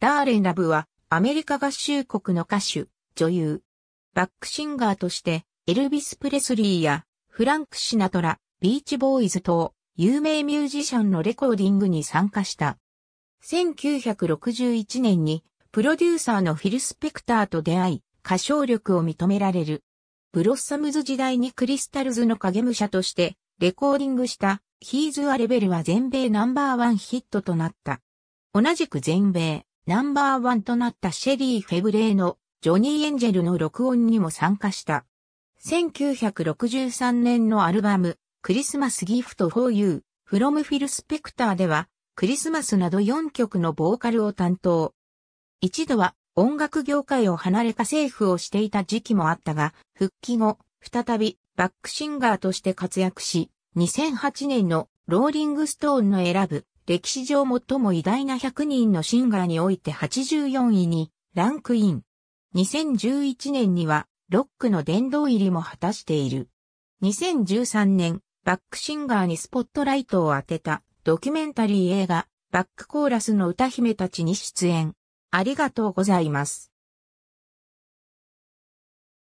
ダーレン・ラブはアメリカ合衆国の歌手、女優、バックシンガーとしてエルビス・プレスリーやフランク・シナトラ、ビーチボーイズ等有名ミュージシャンのレコーディングに参加した。1961年にプロデューサーのフィル・スペクターと出会い歌唱力を認められる。ブロッサムズ時代にクリスタルズの影武者としてレコーディングしたヒーズ・ア・レベルは全米ナンバーワンヒットとなった。同じく全米ナンバーワンとなったシェリー・フェブレーのジョニー・エンジェルの録音にも参加した。1963年のアルバム、クリスマス・ギフト・フォー・ユー、フロム・フィル・スペクターでは、クリスマスなど4曲のボーカルを担当。一度は音楽業界を離れ家政府をしていた時期もあったが、復帰後、再びバックシンガーとして活躍し、2008年のローリングストーンの選ぶ歴史上最も偉大な100人のシンガーにおいて84位にランクイン。2011年にはロックの殿堂入りも果たしている。2013年、バックシンガーにスポットライトを当てたドキュメンタリー映画、バックコーラスの歌姫たちに出演。ありがとうございます。